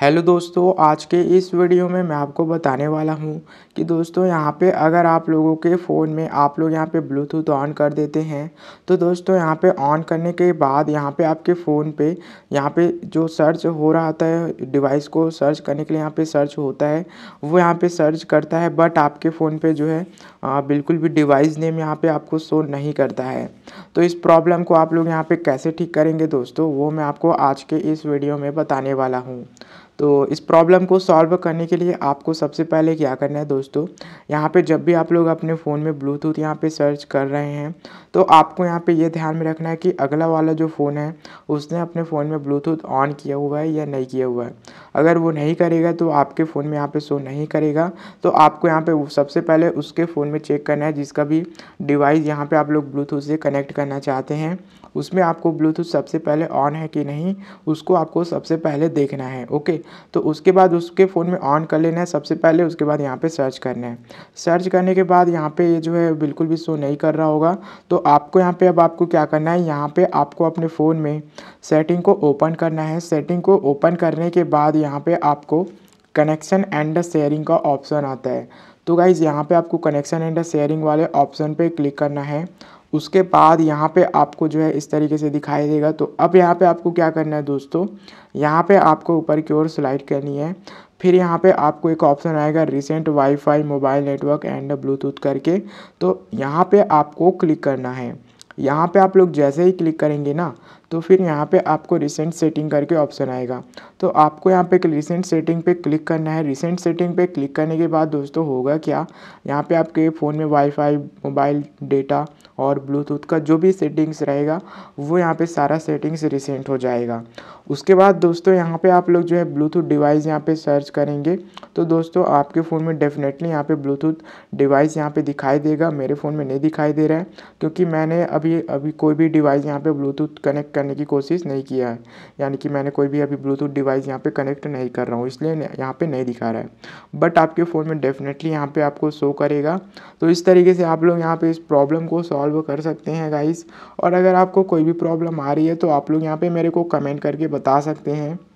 hello दोस्तों आज के इस वीडियो में मैं आपको बताने वाला हूं कि दोस्तों यहां पे अगर आप लोगों के फ़ोन में आप लोग यहां पे ब्लूटूथ ऑन कर देते हैं तो दोस्तों यहां पे ऑन करने के बाद यहां पे आपके फ़ोन पे यहां पे जो सर्च हो रहा होता है डिवाइस को सर्च करने के लिए यहां पे सर्च होता है वो यहाँ पर सर्च करता है बट आपके फ़ोन पर जो है आ, बिल्कुल भी डिवाइस नेम यहाँ पर आपको शो नहीं करता है तो इस प्रॉब्लम को आप लोग यहाँ पर कैसे ठीक करेंगे दोस्तों वो मैं आपको आज के इस वीडियो में बताने वाला हूँ तो इस प्रॉब्लम को सॉल्व करने के लिए आपको सबसे पहले क्या करना है दोस्तों यहाँ पे जब भी आप लोग अपने फ़ोन में ब्लूटूथ यहाँ पे सर्च कर रहे हैं तो आपको यहाँ पे ये ध्यान में रखना है कि अगला वाला जो फ़ोन है उसने अपने फ़ोन में ब्लूटूथ ऑन किया हुआ है या नहीं किया हुआ है अगर वो नहीं करेगा तो आपके फ़ोन में यहाँ पर शो नहीं करेगा तो आपको यहाँ पर सबसे पहले उसके फ़ोन में चेक करना है जिसका भी डिवाइस यहाँ पर आप लोग ब्लूटूथ से कनेक्ट करना चाहते हैं उसमें आपको ब्लूटूथ सबसे पहले ऑन है कि नहीं उसको आपको सबसे पहले देखना है ओके तो उसके बाद उसके फ़ोन में ऑन कर लेना है सबसे पहले उसके बाद यहाँ पे सर्च करना है सर्च करने के बाद यहाँ पे ये जो है बिल्कुल भी शो नहीं कर रहा होगा तो आपको यहाँ पे अब आपको क्या करना है यहाँ पे आपको अपने फ़ोन में सेटिंग को ओपन करना है सेटिंग को ओपन करने के बाद यहाँ पर आपको कनेक्शन एंड शेयरिंग का ऑप्शन आता है तो गाइज़ यहाँ पर आपको कनेक्शन एंड शेयरिंग वाले ऑप्शन पर क्लिक करना है उसके बाद यहाँ पे आपको जो है इस तरीके से दिखाई देगा तो अब यहाँ पे आपको क्या करना है दोस्तों यहाँ पे आपको ऊपर की ओर स्लाइड करनी है फिर यहाँ पे आपको एक ऑप्शन आएगा recent WiFi mobile network and Bluetooth करके तो यहाँ पे आपको क्लिक करना है यहाँ पे आप लोग जैसे ही क्लिक करेंगे ना तो फिर यहाँ पे आपको रिसेंट सेटिंग करके ऑप्शन आएगा तो आपको यहाँ पे रिसेंट सेटिंग पे क्लिक करना है रिसेंट सेटिंग पे क्लिक करने के बाद दोस्तों होगा क्या यहाँ पे आपके फ़ोन में वाईफाई मोबाइल डेटा और ब्लूटूथ का जो भी सेटिंग्स रहेगा वो यहाँ पे सारा सेटिंग्स रिसेंट हो जाएगा उसके बाद दोस्तों यहाँ पे आप लोग जो है ब्लूटूथ डिवाइस यहाँ पे सर्च करेंगे तो दोस्तों आपके फ़ोन में डेफिनेटली यहाँ पे ब्लूटूथ डिवाइस यहाँ पे दिखाई देगा मेरे फ़ोन में नहीं दिखाई दे रहा है क्योंकि मैंने अभी अभी कोई भी डिवाइस यहाँ पे ब्लूटूथ कनेक्ट करने की कोशिश नहीं किया है यानी कि मैंने कोई भी अभी ब्लूटूथ डिवाइस यहाँ पे कनेक्ट नहीं कर रहा हूँ इसलिए यहाँ पे नहीं दिखा रहा है बट आपके फ़ोन में डेफिनेटली यहाँ पे आपको शो करेगा तो इस तरीके से आप लोग यहाँ पे इस प्रॉब्लम को सॉल्व कर सकते हैं गाइस और अगर आपको कोई भी प्रॉब्लम आ रही है तो आप लोग यहाँ पर मेरे को कमेंट करके बता सकते हैं